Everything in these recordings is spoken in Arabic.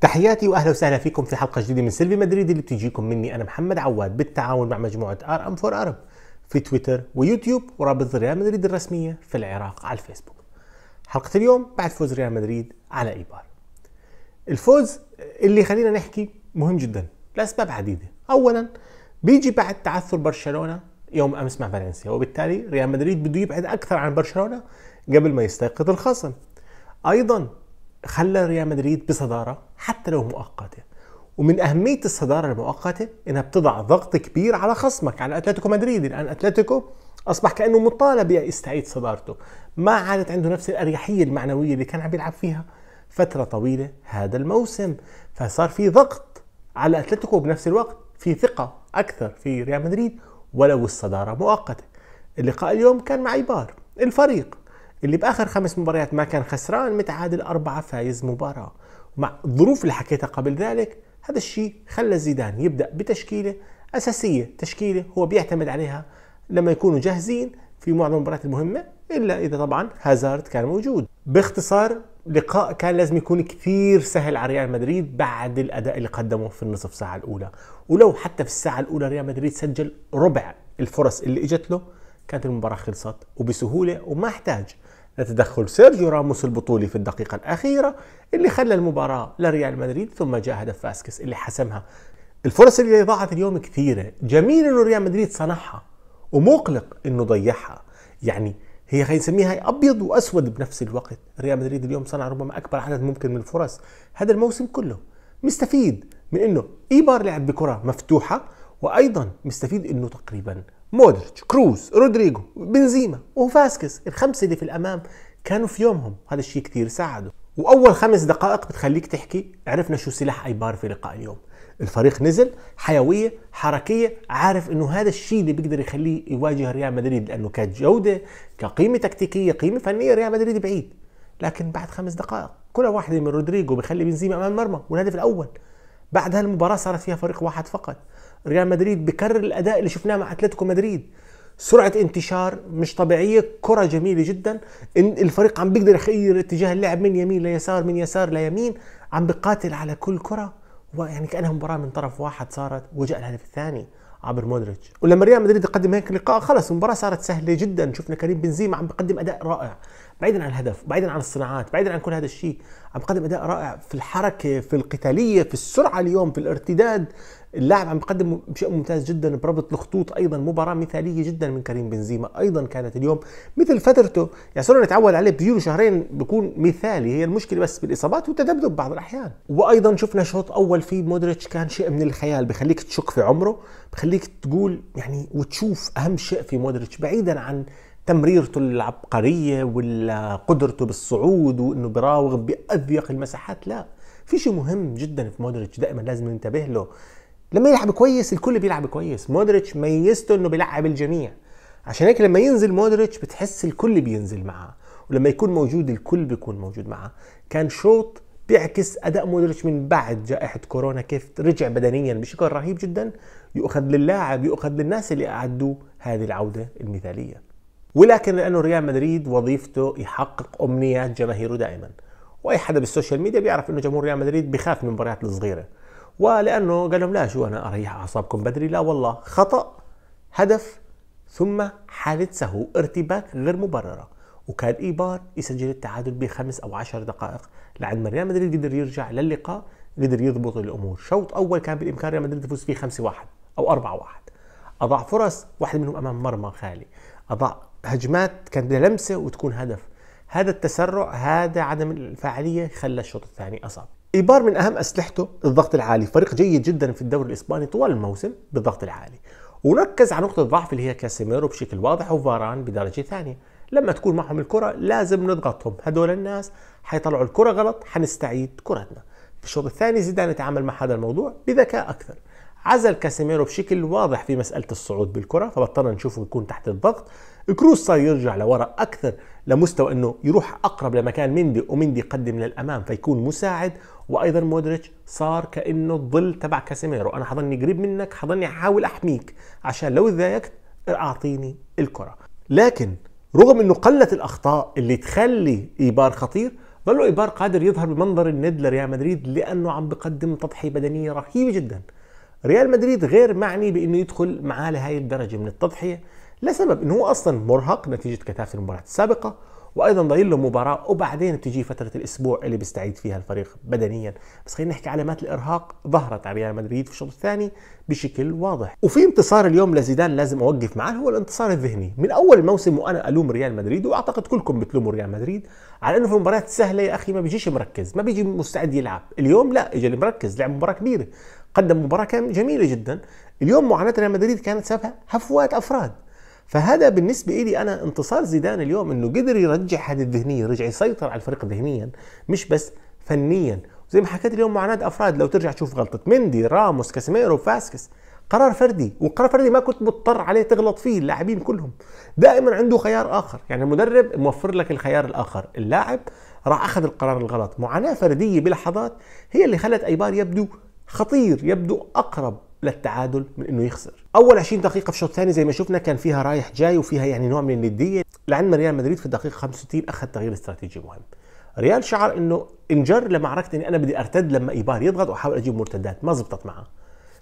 تحياتي واهلا وسهلا فيكم في حلقه جديده من سيلفي مدريد اللي بتجيكم مني انا محمد عواد بالتعاون مع مجموعه ار ام فور ارب في تويتر ويوتيوب ورابط ريال مدريد الرسميه في العراق على الفيسبوك. حلقه اليوم بعد فوز ريال مدريد على ايبار. الفوز اللي خلينا نحكي مهم جدا لاسباب عديده، اولا بيجي بعد تعثر برشلونه يوم امس مع فالنسيا وبالتالي ريال مدريد بده يبعد اكثر عن برشلونه قبل ما يستيقظ الخصم. ايضا خلى ريال مدريد بصداره حتى لو مؤقته ومن اهميه الصداره المؤقته انها بتضع ضغط كبير على خصمك على اتلتيكو مدريد الان اتلتيكو اصبح كانه مطالب يستعيد صدارته ما عادت عنده نفس الاريحيه المعنويه اللي كان عم يلعب فيها فتره طويله هذا الموسم فصار في ضغط على اتلتيكو بنفس الوقت في ثقه اكثر في ريال مدريد ولو الصداره مؤقته اللقاء اليوم كان مع ايبار الفريق اللي باخر خمس مباريات ما كان خسران متعادل اربعه فايز مباراه مع الظروف اللي حكيتها قبل ذلك هذا الشيء خلى زيدان يبدا بتشكيله اساسيه تشكيله هو بيعتمد عليها لما يكونوا جاهزين في معظم المباريات المهمه الا اذا طبعا هازارد كان موجود باختصار لقاء كان لازم يكون كثير سهل على ريال مدريد بعد الاداء اللي قدمه في النصف ساعه الاولى ولو حتى في الساعه الاولى ريال مدريد سجل ربع الفرص اللي اجت له كانت المباراه خلصت وبسهوله وما احتاج تدخل سيرجيو راموس البطولي في الدقيقة الأخيرة اللي خلى المباراة لريال مدريد ثم جاء هدف فاسكس اللي حسمها الفرص اللي ضاعت اليوم كثيرة جميل انه ريال مدريد صنعها ومقلق انه ضيعها يعني هي خلينا نسميها ابيض واسود بنفس الوقت ريال مدريد اليوم صنع ربما اكبر عدد ممكن من الفرص هذا الموسم كله مستفيد من انه ايبار لعب بكره مفتوحه وايضا مستفيد انه تقريبا مودريتش كروز رودريجو بنزيما وفاسكس الخمسه اللي في الامام كانوا في يومهم هذا الشيء كثير ساعده واول خمس دقائق بتخليك تحكي عرفنا شو سلاح ايبار في لقاء اليوم الفريق نزل حيويه حركيه عارف انه هذا الشيء اللي بيقدر يخليه يواجه ريال مدريد لانه كجوده كقيمه تكتيكيه قيمه فنيه ريال مدريد بعيد لكن بعد خمس دقائق كل واحده من رودريجو بخلي بنزيما امام المرمى والهدف الاول بعد هالمباراه صارت فيها فريق واحد فقط ريال مدريد بكرر الاداء اللي شفناه مع اتلتيكو مدريد سرعه انتشار مش طبيعيه كره جميله جدا الفريق عم بيقدر يغير اتجاه اللعب من يمين ليسار من يسار ليمين عم بقاتل على كل كره ويعني كانها مباراه من طرف واحد صارت وجاء الهدف الثاني عبر مودريتش ولما ريال مدريد يقدم هيك لقاء خلص المباراه صارت سهله جدا شفنا كريم بنزيما عم بيقدم اداء رائع بعيدا عن الهدف بعيدا عن الصناعات بعيدا عن كل هذا الشيء عم بقدم اداء رائع في الحركه في القتاليه في السرعه اليوم في الارتداد اللاعب عم بقدم شيء ممتاز جدا بربط الخطوط ايضا مباراه مثاليه جدا من كريم بنزيما ايضا كانت اليوم مثل فترته يعني صرنا نتعود عليه بيجيله شهرين بيكون مثالي هي المشكله بس بالاصابات والتذبذب بعض الاحيان وايضا شفنا شوط اول في مودريتش كان شيء من الخيال بخليك تشك في عمره بخليك تقول يعني وتشوف اهم شيء في مودريتش بعيدا عن تمريرته العبقرية ولا قدرته بالصعود وانه براوغ بأضيق المساحات لا في شيء مهم جدا في مودريتش دائما لازم ننتبه له لما يلعب كويس الكل بيلعب كويس مودريتش ميزته انه بيلعب الجميع عشان هيك لما ينزل مودريتش بتحس الكل بينزل معه ولما يكون موجود الكل بيكون موجود معه كان شوط بيعكس اداء مودريتش من بعد جائحه كورونا كيف رجع بدنيا بشكل رهيب جدا يؤخذ للاعب يؤخذ للناس اللي اعدوا هذه العوده المثاليه ولكن لانه ريال مدريد وظيفته يحقق امنيات جماهيره دائما واي حدا بالسوشيال ميديا بيعرف انه جمهور ريال مدريد بخاف من المباريات الصغيره ولانه قال لهم لا شو انا اريح اعصابكم بدري لا والله خطا هدف ثم حالة سهو ارتباك غير مبررة وكان إيبار يسجل التعادل بخمس أو عشر دقائق لعندما ريال مدريد قدر يرجع للقاء قدر يضبط الأمور شوط أول كان بالإمكان ريال مدريد يفوز فيه 5-1 أو 4-1 أضاع فرص واحد منهم أمام مرمى خالي أضاع هجمات كانت لمسه وتكون هدف هذا التسرع هذا عدم الفاعليه خلى الشوط الثاني اصعب ايبار من اهم اسلحته الضغط العالي فريق جيد جدا في الدوري الاسباني طوال الموسم بالضغط العالي وركز على نقطه ضعف اللي هي كاسيميرو بشكل واضح وفاران بدرجه ثانيه لما تكون معهم الكره لازم نضغطهم هدول الناس حيطلعوا الكره غلط حنستعيد كرتنا في الشوط الثاني زيدان يتعامل مع هذا الموضوع بذكاء اكثر عزل كاسيميرو بشكل واضح في مساله الصعود بالكره فبطلنا نشوفه يكون تحت الضغط كروس صار يرجع لورا اكثر لمستوى انه يروح اقرب لمكان مندي ومندي يقدم للامام فيكون مساعد وايضا مودريتش صار كانه الظل تبع كاسيميرو انا حظني قريب منك حظني احاول احميك عشان لو تضايقت اعطيني الكره لكن رغم انه قلت الاخطاء اللي تخلي ايبار خطير ظل ايبار قادر يظهر بمنظر الند لريال مدريد لانه عم بقدم تضحيه بدنيه رهيبه جدا ريال مدريد غير معني بانه يدخل معاه لهي الدرجه من التضحيه لسبب انه هو اصلا مرهق نتيجه كثافه المباراه السابقه وايضا ضايل له مباراه وبعدين بتجي فتره الاسبوع اللي بيستعيد فيها الفريق بدنيا بس خلينا نحكي علامات الارهاق ظهرت على ريال مدريد في الشوط الثاني بشكل واضح وفي انتصار اليوم لزيدان لازم اوقف معاه هو الانتصار الذهني من اول الموسم وانا الوم ريال مدريد واعتقد كلكم بتلوموا ريال مدريد على انه في مباريات سهله يا اخي ما بيجيش مركز ما بيجي مستعد يلعب اليوم لا اجى مركز لعب مباراه كبيره قدم مباراه كانت جميله جدا اليوم معاناه ريال مدريد كانت سببها هفوات افراد فهذا بالنسبة إلي أنا انتصار زيدان اليوم أنه قدر يرجع هذه الذهنية رجع يسيطر على الفريق ذهنيا مش بس فنيا زي ما حكيت اليوم معاناة أفراد لو ترجع تشوف غلطة مندي راموس كاسيميرو فاسكس قرار فردي وقرار فردي ما كنت مضطر عليه تغلط فيه اللاعبين كلهم دائما عنده خيار آخر يعني المدرب موفر لك الخيار الآخر اللاعب راح أخذ القرار الغلط معاناة فردية بلحظات هي اللي خلت أيبار يبدو خطير يبدو أقرب للتعادل من انه يخسر اول 20 دقيقه في الشوط الثاني زي ما شفنا كان فيها رايح جاي وفيها يعني نوع من النديه لعندما ريال مدريد في الدقيقه 65 اخذ تغيير استراتيجي مهم ريال شعر انه انجر لمعركه اني انا بدي ارتد لما ايبار يضغط واحاول اجيب مرتدات ما زبطت معه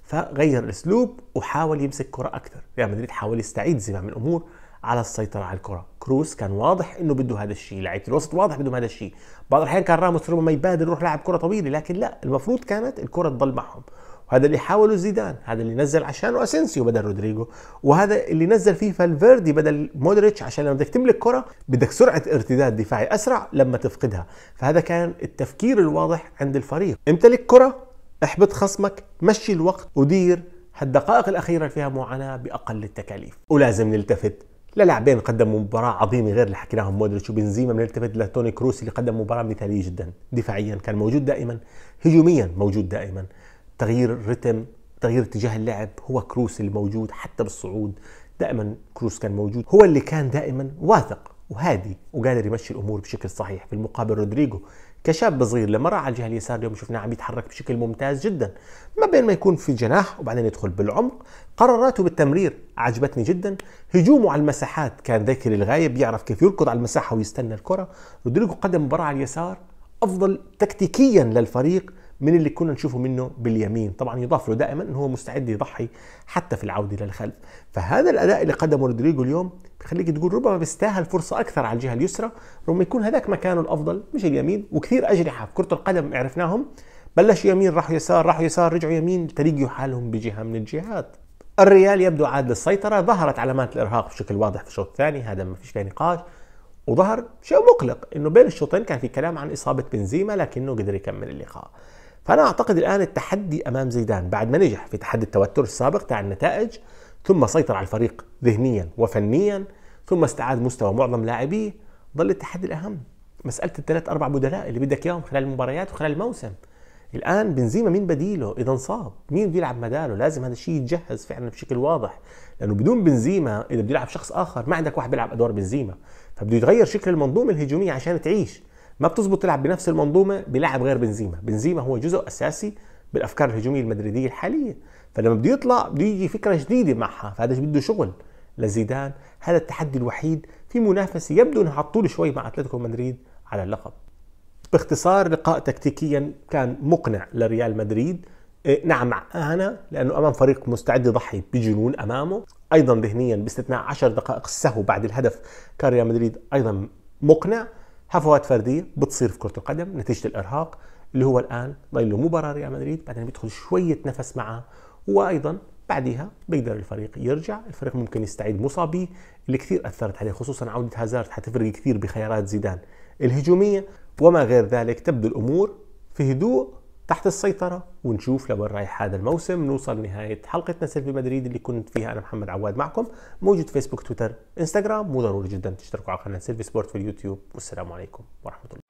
فغير الاسلوب وحاول يمسك كره اكثر ريال مدريد حاول يستعيد زمام الامور على السيطره على الكره كروس كان واضح انه بده هذا الشيء لعيبه الوسط واضح بدهم هذا الشيء بعض الاحيان كان راموس ربما يبادر يروح لاعب كره طويله لكن لا المفروض كانت الكره تضل معهم وهذا اللي حاوله زيدان هذا اللي نزل عشانه اسينسيو بدل رودريجو وهذا اللي نزل فيه فالفيردي بدل مودريتش عشان لما بدك تملك كره بدك سرعه ارتداد دفاعي اسرع لما تفقدها فهذا كان التفكير الواضح عند الفريق امتلك كره احبط خصمك مشي الوقت ودير هالدقائق الاخيره اللي فيها معاناه باقل التكاليف ولازم نلتفت للاعبين قدموا مباراة عظيمة غير اللي حكيناهم مودريتش وبنزيما بنلتفت لتوني كروس اللي قدم مباراة مثالية جدا دفاعيا كان موجود دائما هجوميا موجود دائما تغيير الرتم تغيير اتجاه اللعب هو كروس اللي موجود حتى بالصعود دائما كروس كان موجود هو اللي كان دائما واثق وهادي وقادر يمشي الامور بشكل صحيح في المقابل رودريجو كشاب صغير لما راح على الجهه اليسار اليوم شفناه عم يتحرك بشكل ممتاز جدا ما بين ما يكون في جناح وبعدين يدخل بالعمق قراراته بالتمرير عجبتني جدا هجومه على المساحات كان ذكي للغايه بيعرف كيف يركض على المساحه ويستنى الكره رودريجو قدم مباراه على اليسار افضل تكتيكيا للفريق من اللي كنا نشوفه منه باليمين طبعا يضاف له دائما انه هو مستعد يضحي حتى في العوده للخلف فهذا الاداء اللي قدمه رودريجو اليوم بخليك تقول ربما بيستاهل فرصه اكثر على الجهه اليسرى رغم يكون هذاك مكانه الافضل مش اليمين وكثير اجنحه في كره القدم عرفناهم بلشوا يمين راحوا يسار راحوا يسار رجعوا يمين تلقوا حالهم بجهه من الجهات الريال يبدو عاد للسيطرة ظهرت علامات الإرهاق بشكل واضح في الشوط الثاني هذا ما فيش فيه نقاش وظهر شيء مقلق انه بين الشوطين كان في كلام عن اصابه بنزيما لكنه قدر يكمل اللقاء فانا اعتقد الان التحدي امام زيدان بعد ما نجح في تحدي التوتر السابق تاع النتائج ثم سيطر على الفريق ذهنيا وفنيا ثم استعاد مستوى معظم لاعبيه ظل التحدي الاهم مساله الثلاث اربع بدلاء اللي بدك اياهم خلال المباريات وخلال الموسم الان بنزيما مين بديله اذا انصاب مين بده يلعب مداله لازم هذا الشيء يتجهز فعلا بشكل واضح لانه بدون بنزيما اذا بده يلعب شخص اخر ما عندك واحد بيلعب ادوار بنزيما فبده يتغير شكل المنظومه الهجوميه عشان تعيش ما بتظبط تلعب بنفس المنظومه بلاعب غير بنزيما بنزيما هو جزء اساسي بالافكار الهجوميه المدريديه الحاليه فلما بده يطلع بده يجي فكره جديده معها فهذا بده شغل لزيدان هذا التحدي الوحيد في منافسه يبدو انها على شوي مع اتلتيكو مدريد على اللقب باختصار لقاء تكتيكيا كان مقنع لريال مدريد إيه، نعم انا لأنه أمام فريق مستعد يضحي بجنون أمامه أيضا ذهنيا باستثناء 10 دقائق السهو بعد الهدف كان ريال مدريد أيضا مقنع هفوات فرديه بتصير في كره القدم نتيجه الارهاق اللي هو الان ضايل له مباراه ريال مدريد بعدين بيدخل شويه نفس معه وايضا بعدها بيقدر الفريق يرجع الفريق ممكن يستعيد مصابيه اللي كثير اثرت عليه خصوصا عوده هازارد حتفرق كثير بخيارات زيدان الهجوميه وما غير ذلك تبدو الامور في هدوء تحت السيطرة ونشوف لوين رايح هذا الموسم نوصل نهاية حلقتنا سيلفي مدريد اللي كنت فيها أنا محمد عواد معكم موجود فيسبوك تويتر انستغرام وضروري جدا تشتركوا على قناة سيلفي سبورت في اليوتيوب والسلام عليكم ورحمة الله